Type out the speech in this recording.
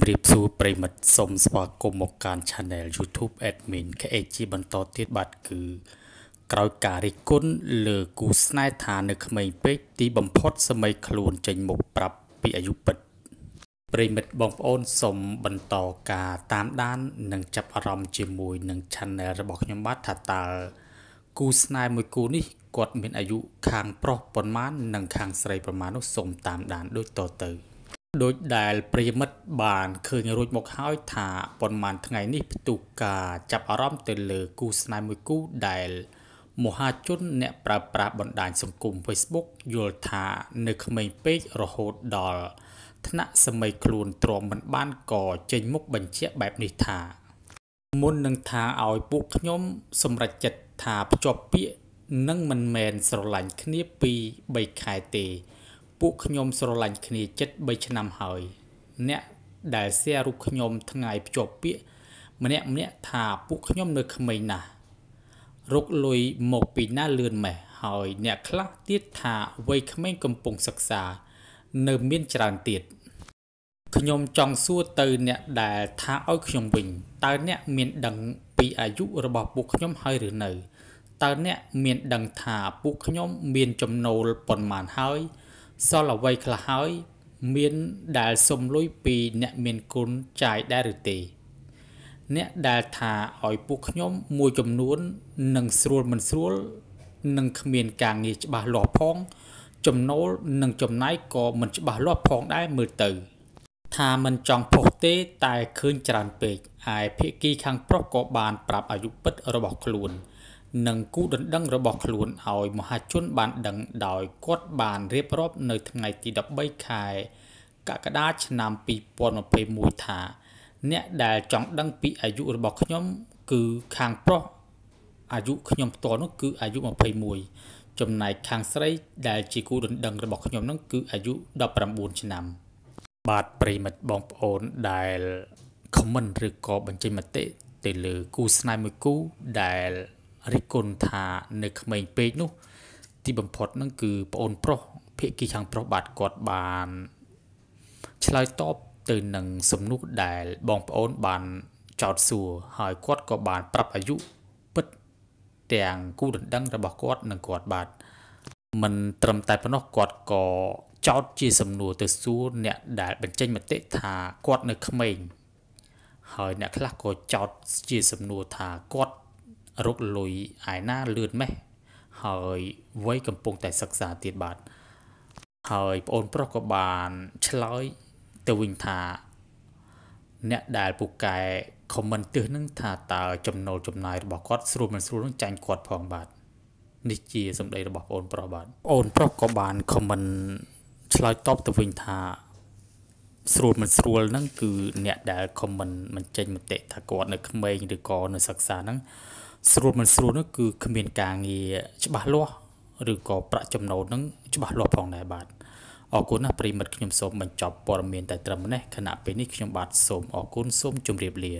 ម្រាបសួរប្រិមិត្តសូមស្វាគមន៍មកកាន់ Channel YouTube Admin KH ជាបន្តទៀតបាទគឺក្រោយការរិះគន់លើគូស្នេហ៍ថានៅក្មេងពេកទីបំផុត សម័យខ្លួនចេញមកប្រាប់ពីអាយុពិតប្រិមិត្តបងប្អូនសូមបន្តការតាមដាន និងចាប់អារម្មណ៍ជាមួយនឹង Channel របស់ខ្ញុំបាទថាតើគូស្នេហ៍មួយគូនេះគាត់មានអាយុខាងប្រុសប៉ុន្មាននិងខាងស្រីប៉ុន្មាននោះសូមតាមដានដូចតទៅ។ដូចដែលប្រិមិត្តបានឃើញរួចមកហើយថាប៉ុន្មានថ្ងៃនេះផ្ទុះការចាប់អារម្មណ៍ទៅលើគូស្នេហ៍មួយគូដែល មហាជនអ្នកប្រើប្រាស់បណ្ដាញសង្គម Facebook យល់ថានៅក្មេងពេករហូតដល់ថ្នាក់សម័យខ្លួនទ្រាំមិនបានក៏ចេញមុខបញ្ជាក់បែបនេះថាមុននឹងថាឲ្យពួកខ្ញុំ សម្រេចចិត្តថាភ្ជាប់ពាក្យនឹងមិនមែនស្រឡាញ់គ្នាពី3ខែទេពួកខ្ញុំស្រឡាញ់គ្នាជិត3ឆ្នាំហើយ អ្នកដែលសែរូបខ្ញុំថ្ងៃភ្ជាប់ពាក្យម្នាក់ម្នាក់ថាពួកខ្ញុំនៅក្មេងណាស់រកលុយមកពីណាលឿនម៉េះហើយ អ្នកខ្លះទៀតថាវ័យក្មេងកំពុងសិក្សានៅមានច្រើនទៀតខ្ញុំចង់សួរទៅអ្នកដែលថាឲ្យខ្ញុំវិញតើអ្នកមានដឹងពីអាយុរបស់ពួកខ្ញុំហើយឬនៅតើអ្នកមានដឹងថាពួកខ្ញុំ មានចំណូលប៉ុន្មានហើយសល់អ្វីខ្លះហើយមានដែលសុំលុយពីអ្នកមានគុណចាយដែរឬទេ អ្នកដែលថាឲ្យពួកខ្ញុំមួយចំនួននឹងស្រួលមិនស្រួលនឹងគ្មានការងារច្បាស់លាស់ផង ចំណូលនិងចំណាយក៏មិនច្បាស់លាស់ផងដែរមើលទៅ ថាមិនចង់ផុសទេតែឃើញច្រើនពេកឯភិក្ខីខាងប្រុសក៏បានប្រាប់អាយុពិតរបស់ខ្លួននិងគូដណ្ដឹងរបស់ខ្លួនឲ្យមហាជន បានដឹងដោយ គាត់បានរៀបរាប់ នៅថ្ងៃ ទី13ខែកក្កដាឆ្នាំ2021ថា អ្នកដែលចង់ដឹងពីអាយុរបស់ខ្ញុំគឺខាងប្រុសអាយុខ្ញុំផ្ទាល់នោះគឺអាយុ21ចំណែកខាងស្រី ដែលជាគូដណ្ដឹង របស់ខ្ញុំនោះគឺអាយុ19ឆ្នាំ បាទប្រិមិត្តបងប្អូនដែល comment ឬក៏បញ្ចេញមតិទៅលើគូស្នេហ៍មួយគូដែលរិះគន់ថានៅក្មេងពេកនោះ ទីបំផុតនឹងគឺប្អូនប្រុសភាគីខាងប្រុសបាទគាត់បាន ឆ្លើយតបទៅនឹងសំណួរដែលបងប្អូនបានចោទសួរហើយគាត់ក៏បានប្រាប់អាយុពិតទាំងគូដណ្ដឹងរបស់គាត់នឹងគាត់បាទមិនត្រឹមតែប៉ុណ្ណោះគាត់ក៏ចោទជា សំណួរទៅសួរអ្នកដែលបញ្ចេញមតិថាគាត់នៅក្មេងហើយអ្នកខ្លះក៏ចោទជា សំណួរថាគាត់រកលុយឯណាលឿនម៉េះហើយវ័យកំពុងតែសិក្សាទៀតបាទហើយប្អូនប្រុសក៏បានឆ្លើយទៅវិញថា អ្នកដែលពូកែខមមិនទិសនឹងថាតើចំណូលចំណាយរបស់គាត់ស្រួលមិនស្រួលនឹងចាញ់គាត់ផងបាទនេះជាសម្ដីរបស់ប្អូន ប្រុសបាទប្អូន ប្រុសក៏បានខមមិនឆ្លើយតបទៅវិញថា ស្រួលមិនស្រួលហ្នឹងគឺអ្នកដែលខមមិនមិនចេញមតិថាគាត់នៅក្មេងឬក៏នៅសិក្សាហ្នឹងស្រួលមិនស្រួលនោះគឺគ្មានការងារច្បាស់លាស់ឬក៏ប្រាក់ចំណូលនឹងច្បាស់លាស់ផងដែរបាទអរគុណណាប្រិមិត្តខ្ញុំសូមបញ្ចប់ព័ត៌មានតែត្រឹមនេះខណៈពេលនេះខ្ញុំបាទសូមអរគុណសូមជម្រាបលា